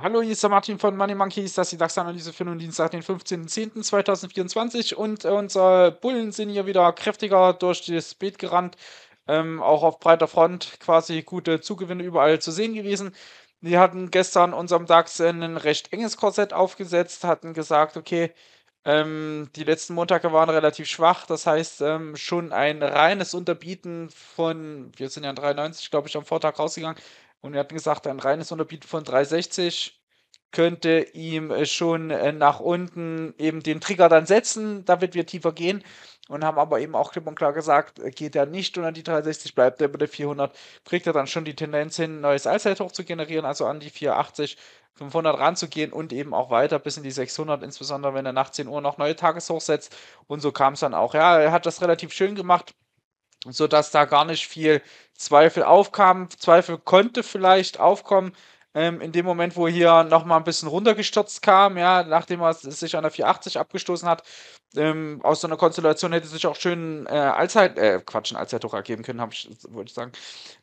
Hallo, hier ist der Martin von Money Monkeys, das ist die DAX-Analyse für den Dienstag, den 15.10.2024 und äh, unsere Bullen sind hier wieder kräftiger durch das Beet gerannt, ähm, auch auf breiter Front quasi gute Zugewinne überall zu sehen gewesen. Wir hatten gestern unserem DAX ein recht enges Korsett aufgesetzt, hatten gesagt, okay, ähm, die letzten Montage waren relativ schwach, das heißt ähm, schon ein reines Unterbieten von, wir sind ja an 93, glaube ich, am Vortag rausgegangen und wir hatten gesagt, ein reines Unterbieten von 360 könnte ihm äh, schon äh, nach unten eben den Trigger dann setzen, damit wir tiefer gehen und haben aber eben auch klipp und klar gesagt, äh, geht er nicht unter die 360, bleibt er über der 400, kriegt er dann schon die Tendenz hin, neues Allzeithoch zu generieren, also an die 480 500 ranzugehen und eben auch weiter bis in die 600, insbesondere wenn er nach 10 Uhr noch neue Tageshoch setzt. Und so kam es dann auch. Ja, er hat das relativ schön gemacht, sodass da gar nicht viel Zweifel aufkam. Zweifel konnte vielleicht aufkommen, ähm, in dem Moment, wo hier nochmal ein bisschen runtergestürzt kam, ja, nachdem er sich an der 480 abgestoßen hat, ähm, aus so einer Konstellation hätte sich auch schön äh, Allzeit, äh, Quatsch, ein Allzeithoch ergeben können, ich, wollte ich sagen,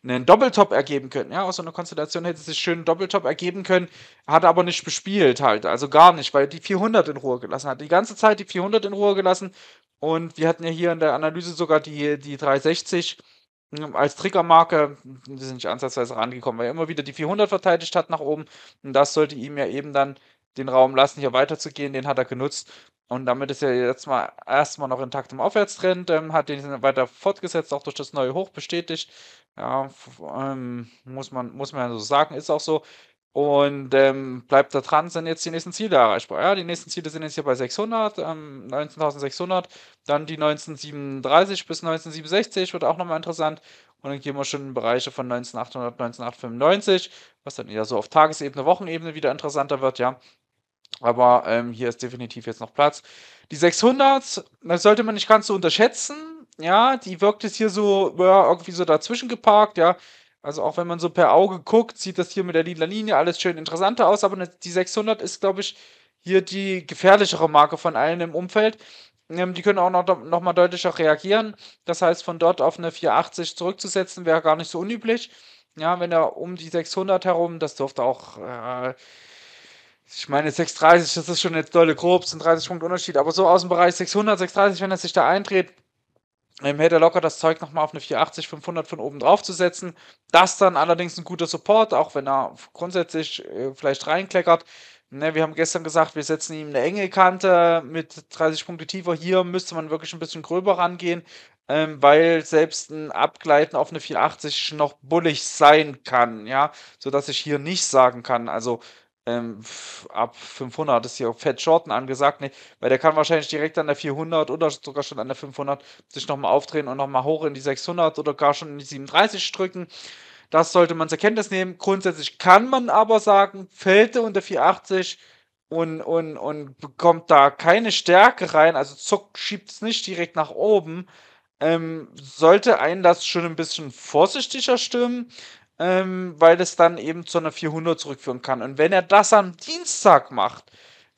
einen Doppeltop ergeben können, ja, aus so einer Konstellation hätte sich schön einen Doppeltop ergeben können, hat aber nicht bespielt halt, also gar nicht, weil er die 400 in Ruhe gelassen hat, die ganze Zeit die 400 in Ruhe gelassen und wir hatten ja hier in der Analyse sogar die, die 360 als Triggermarke, die sind nicht ansatzweise rangekommen, weil er immer wieder die 400 verteidigt hat nach oben. Und das sollte ihm ja eben dann den Raum lassen, hier weiterzugehen. Den hat er genutzt. Und damit ist er jetzt mal erstmal noch intakt im Aufwärtstrend, ähm, hat den weiter fortgesetzt, auch durch das neue Hoch bestätigt. Ja, ähm, muss man, muss man so sagen, ist auch so und ähm, bleibt da dran, sind jetzt die nächsten Ziele erreichbar. Ja, die nächsten Ziele sind jetzt hier bei 600, ähm, 19.600, dann die 1937 bis 1967 wird auch nochmal interessant. Und dann gehen wir schon in Bereiche von 19.800, 19.895, was dann eher so auf Tagesebene, Wochenebene wieder interessanter wird, ja. Aber ähm, hier ist definitiv jetzt noch Platz. Die 600, das sollte man nicht ganz so unterschätzen. Ja, die wirkt jetzt hier so ja, irgendwie so dazwischen geparkt. Ja, also auch wenn man so per Auge guckt, sieht das hier mit der lila Linie alles schön interessanter aus, aber die 600 ist, glaube ich, hier die gefährlichere Marke von allen im Umfeld. Ähm, die können auch noch, noch mal deutlicher reagieren. Das heißt, von dort auf eine 480 zurückzusetzen, wäre gar nicht so unüblich. Ja, wenn er um die 600 herum, das dürfte auch... Äh, ich meine, 630, das ist schon jetzt dolle grob, sind 30 Punkte Unterschied, aber so aus dem Bereich 600, 630, wenn er sich da eintritt, ähm, hätte er locker das Zeug nochmal auf eine 480, 500 von oben drauf zu setzen. Das dann allerdings ein guter Support, auch wenn er grundsätzlich äh, vielleicht reinkleckert. Ne, wir haben gestern gesagt, wir setzen ihm eine enge Kante mit 30 Punkte tiefer. Hier müsste man wirklich ein bisschen gröber rangehen, ähm, weil selbst ein Abgleiten auf eine 480 noch bullig sein kann, ja, sodass ich hier nicht sagen kann. Also ähm, ab 500 ist hier auch Fat Shorten angesagt, ne? weil der kann wahrscheinlich direkt an der 400 oder sogar schon an der 500 sich nochmal aufdrehen und nochmal hoch in die 600 oder gar schon in die 37 drücken. Das sollte man zur Kenntnis nehmen. Grundsätzlich kann man aber sagen, fällt er unter 480 und, und, und bekommt da keine Stärke rein, also zuckt, schiebt es nicht direkt nach oben, ähm, sollte einen das schon ein bisschen vorsichtiger stimmen ähm, weil das dann eben zu einer 400 zurückführen kann. Und wenn er das am Dienstag macht,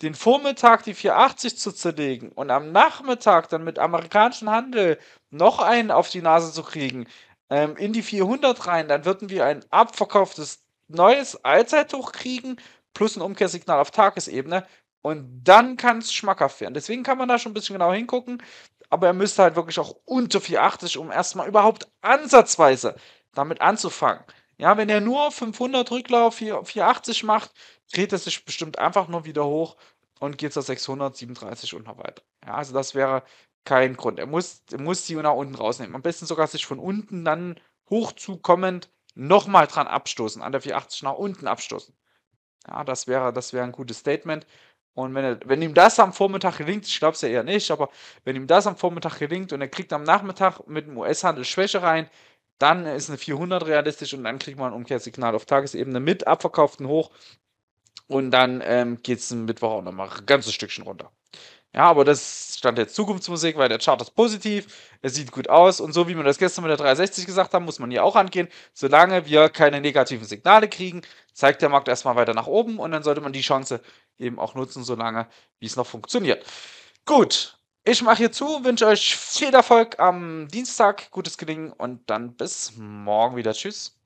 den Vormittag die 480 zu zerlegen und am Nachmittag dann mit amerikanischem Handel noch einen auf die Nase zu kriegen, ähm, in die 400 rein, dann würden wir ein abverkauftes neues Allzeithoch kriegen, plus ein Umkehrsignal auf Tagesebene. Und dann kann es schmackhaft werden. Deswegen kann man da schon ein bisschen genau hingucken. Aber er müsste halt wirklich auch unter 480, um erstmal überhaupt ansatzweise damit anzufangen. Ja, wenn er nur 500 Rücklauf 4, 480 macht, dreht er sich bestimmt einfach nur wieder hoch und geht zur 637 und noch weiter. Ja, also das wäre kein Grund. Er muss, er muss die nach unten rausnehmen. Am besten sogar sich von unten dann hochzukommend nochmal dran abstoßen, an der 480 nach unten abstoßen. Ja, das wäre, das wäre ein gutes Statement. Und wenn, er, wenn ihm das am Vormittag gelingt, ich glaube es ja eher nicht, aber wenn ihm das am Vormittag gelingt und er kriegt am Nachmittag mit dem US-Handel Schwäche rein, dann ist eine 400 realistisch und dann kriegt man ein Umkehrsignal auf Tagesebene mit abverkauften Hoch. Und dann ähm, geht es am Mittwoch auch nochmal ein ganzes Stückchen runter. Ja, aber das stand jetzt Zukunftsmusik, weil der Chart ist positiv, es sieht gut aus und so wie wir das gestern mit der 360 gesagt haben, muss man hier auch angehen. Solange wir keine negativen Signale kriegen, zeigt der Markt erstmal weiter nach oben und dann sollte man die Chance eben auch nutzen, solange wie es noch funktioniert. Gut, ich mache hier zu, wünsche euch viel Erfolg am Dienstag, gutes Gelingen und dann bis morgen wieder. Tschüss.